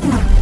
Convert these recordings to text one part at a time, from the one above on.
Come on.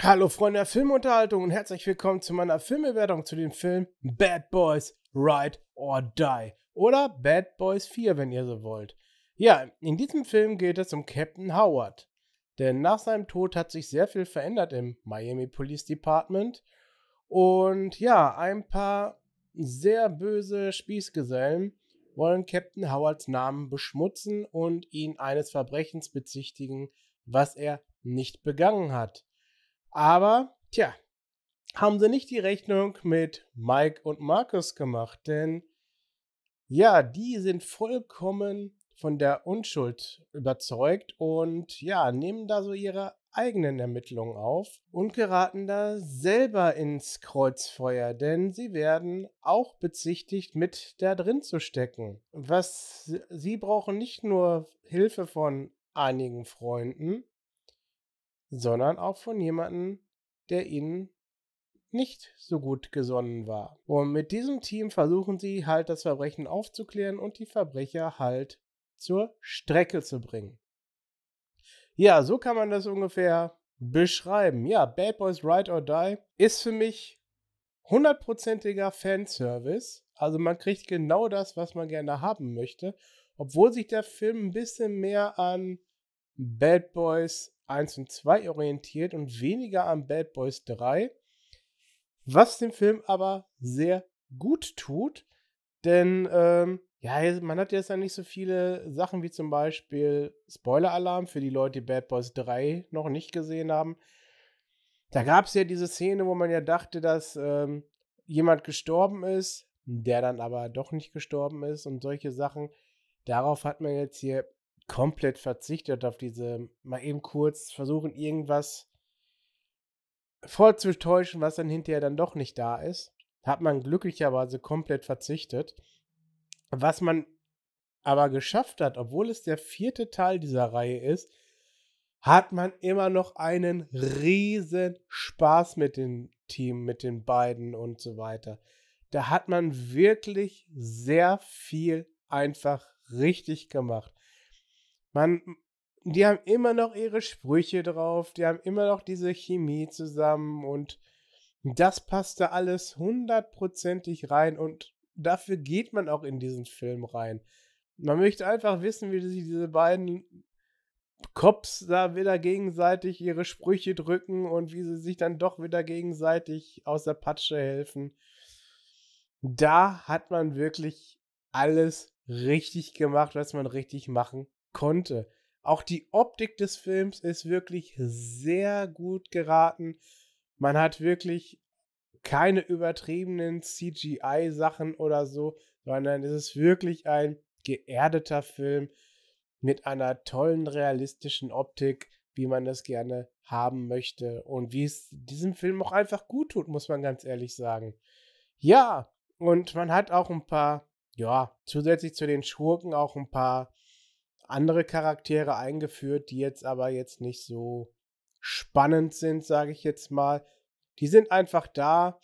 Hallo Freunde der Filmunterhaltung und herzlich willkommen zu meiner Filmbewertung zu dem Film Bad Boys Ride or Die oder Bad Boys 4, wenn ihr so wollt. Ja, in diesem Film geht es um Captain Howard, denn nach seinem Tod hat sich sehr viel verändert im Miami Police Department und ja, ein paar sehr böse Spießgesellen wollen Captain Howards Namen beschmutzen und ihn eines Verbrechens bezichtigen, was er nicht begangen hat. Aber, tja, haben sie nicht die Rechnung mit Mike und Markus gemacht, denn ja, die sind vollkommen von der Unschuld überzeugt und ja, nehmen da so ihre eigenen Ermittlungen auf und geraten da selber ins Kreuzfeuer, denn sie werden auch bezichtigt, mit da drin zu stecken. Was sie brauchen nicht nur Hilfe von einigen Freunden, sondern auch von jemandem, der ihnen nicht so gut gesonnen war. Und mit diesem Team versuchen sie halt das Verbrechen aufzuklären und die Verbrecher halt zur Strecke zu bringen. Ja, so kann man das ungefähr beschreiben. Ja, Bad Boys Ride or Die ist für mich hundertprozentiger Fanservice. Also man kriegt genau das, was man gerne haben möchte, obwohl sich der Film ein bisschen mehr an Bad Boys 1 und 2 orientiert und weniger an Bad Boys 3, was dem Film aber sehr gut tut, denn ähm, ja, man hat jetzt ja nicht so viele Sachen wie zum Beispiel Spoiler-Alarm für die Leute, die Bad Boys 3 noch nicht gesehen haben. Da gab es ja diese Szene, wo man ja dachte, dass ähm, jemand gestorben ist, der dann aber doch nicht gestorben ist und solche Sachen. Darauf hat man jetzt hier komplett verzichtet auf diese, mal eben kurz versuchen, irgendwas vorzutäuschen, was dann hinterher dann doch nicht da ist. Hat man glücklicherweise komplett verzichtet. Was man aber geschafft hat, obwohl es der vierte Teil dieser Reihe ist, hat man immer noch einen riesen Spaß mit dem Team, mit den beiden und so weiter. Da hat man wirklich sehr viel einfach richtig gemacht. Man, die haben immer noch ihre Sprüche drauf, die haben immer noch diese Chemie zusammen und das passte alles hundertprozentig rein und dafür geht man auch in diesen Film rein. Man möchte einfach wissen, wie sich diese beiden Cops da wieder gegenseitig ihre Sprüche drücken und wie sie sich dann doch wieder gegenseitig aus der Patsche helfen. Da hat man wirklich alles richtig gemacht, was man richtig machen konnte. Auch die Optik des Films ist wirklich sehr gut geraten. Man hat wirklich keine übertriebenen CGI-Sachen oder so, sondern es ist wirklich ein geerdeter Film mit einer tollen realistischen Optik, wie man das gerne haben möchte und wie es diesem Film auch einfach gut tut, muss man ganz ehrlich sagen. Ja, und man hat auch ein paar, ja, zusätzlich zu den Schurken auch ein paar andere Charaktere eingeführt, die jetzt aber jetzt nicht so spannend sind, sage ich jetzt mal. Die sind einfach da,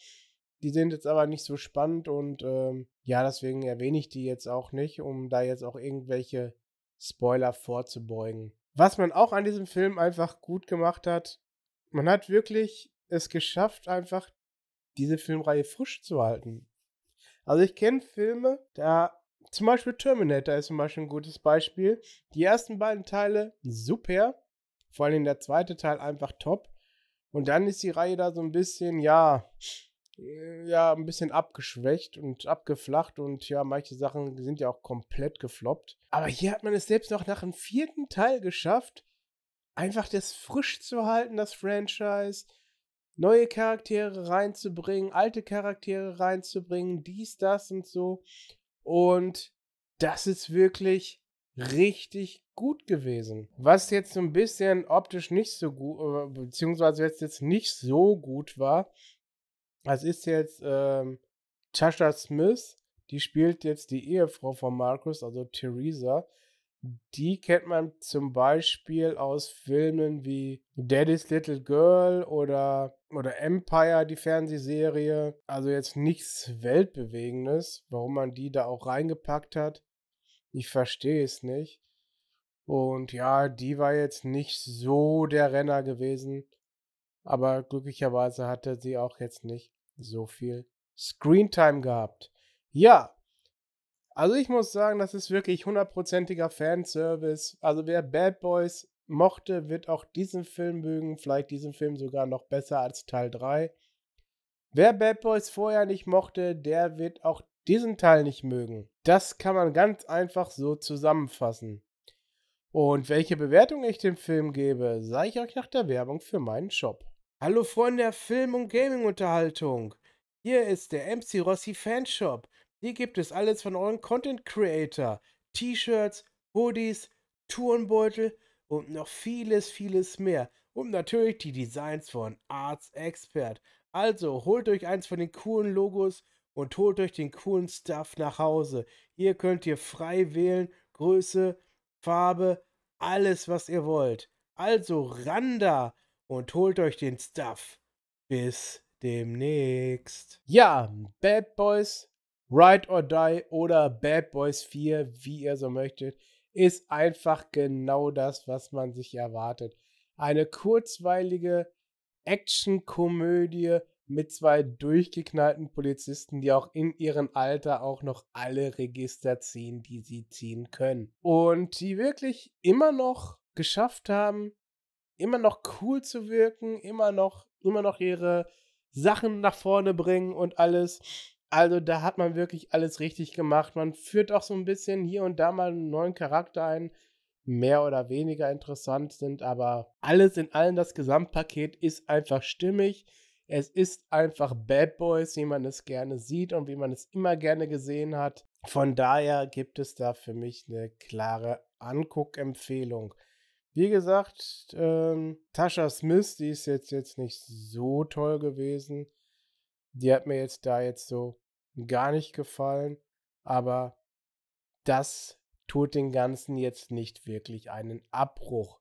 die sind jetzt aber nicht so spannend und ähm, ja, deswegen erwähne ich die jetzt auch nicht, um da jetzt auch irgendwelche Spoiler vorzubeugen. Was man auch an diesem Film einfach gut gemacht hat, man hat wirklich es geschafft, einfach diese Filmreihe frisch zu halten. Also ich kenne Filme, da zum Beispiel Terminator ist zum Beispiel ein gutes Beispiel. Die ersten beiden Teile super, vor allem der zweite Teil einfach top. Und dann ist die Reihe da so ein bisschen, ja, ja, ein bisschen abgeschwächt und abgeflacht und ja, manche Sachen sind ja auch komplett gefloppt. Aber hier hat man es selbst noch nach dem vierten Teil geschafft, einfach das frisch zu halten, das Franchise, neue Charaktere reinzubringen, alte Charaktere reinzubringen, dies, das und so. Und das ist wirklich richtig gut gewesen. Was jetzt so ein bisschen optisch nicht so gut, äh, beziehungsweise jetzt, jetzt nicht so gut war, das ist jetzt ähm, Tasha Smith, die spielt jetzt die Ehefrau von Marcus, also Theresa. Die kennt man zum Beispiel aus Filmen wie Daddy's Little Girl oder, oder Empire, die Fernsehserie. Also jetzt nichts Weltbewegendes, warum man die da auch reingepackt hat. Ich verstehe es nicht. Und ja, die war jetzt nicht so der Renner gewesen. Aber glücklicherweise hatte sie auch jetzt nicht so viel Screentime gehabt. Ja, also ich muss sagen, das ist wirklich hundertprozentiger Fanservice. Also wer Bad Boys mochte, wird auch diesen Film mögen. Vielleicht diesen Film sogar noch besser als Teil 3. Wer Bad Boys vorher nicht mochte, der wird auch diesen Teil nicht mögen. Das kann man ganz einfach so zusammenfassen. Und welche Bewertung ich dem Film gebe, sage ich euch nach der Werbung für meinen Shop. Hallo Freunde der Film- und Gaming-Unterhaltung. Hier ist der MC Rossi Fanshop. Hier gibt es alles von euren Content Creator. T-Shirts, Hoodies, Turnbeutel und noch vieles, vieles mehr. Und natürlich die Designs von Arts Expert. Also holt euch eins von den coolen Logos und holt euch den coolen Stuff nach Hause. Hier könnt ihr frei wählen, Größe, Farbe, alles was ihr wollt. Also randa und holt euch den Stuff. Bis demnächst. Ja, Bad Boys Ride or Die oder Bad Boys 4, wie ihr so möchtet, ist einfach genau das, was man sich erwartet. Eine kurzweilige Actionkomödie mit zwei durchgeknallten Polizisten, die auch in ihrem Alter auch noch alle Register ziehen, die sie ziehen können. Und die wirklich immer noch geschafft haben, immer noch cool zu wirken, immer noch, immer noch ihre Sachen nach vorne bringen und alles also da hat man wirklich alles richtig gemacht. Man führt auch so ein bisschen hier und da mal einen neuen Charakter ein, mehr oder weniger interessant sind, aber alles in allem, das Gesamtpaket ist einfach stimmig. Es ist einfach Bad Boys, wie man es gerne sieht und wie man es immer gerne gesehen hat. Von daher gibt es da für mich eine klare Anguckempfehlung. Wie gesagt, ähm, Tasha Smith, die ist jetzt, jetzt nicht so toll gewesen. Die hat mir jetzt da jetzt so gar nicht gefallen, aber das tut den Ganzen jetzt nicht wirklich einen Abbruch.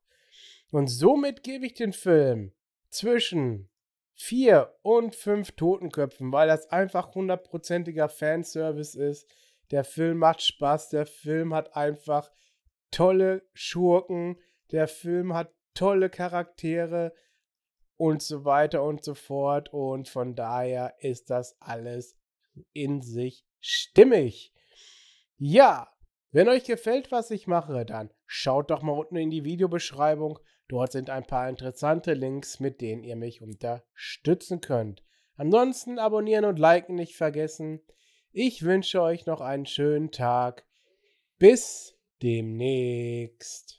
Und somit gebe ich den Film zwischen vier und fünf Totenköpfen, weil das einfach hundertprozentiger Fanservice ist. Der Film macht Spaß, der Film hat einfach tolle Schurken, der Film hat tolle Charaktere, und so weiter und so fort. Und von daher ist das alles in sich stimmig. Ja, wenn euch gefällt, was ich mache, dann schaut doch mal unten in die Videobeschreibung. Dort sind ein paar interessante Links, mit denen ihr mich unterstützen könnt. Ansonsten abonnieren und liken nicht vergessen. Ich wünsche euch noch einen schönen Tag. Bis demnächst.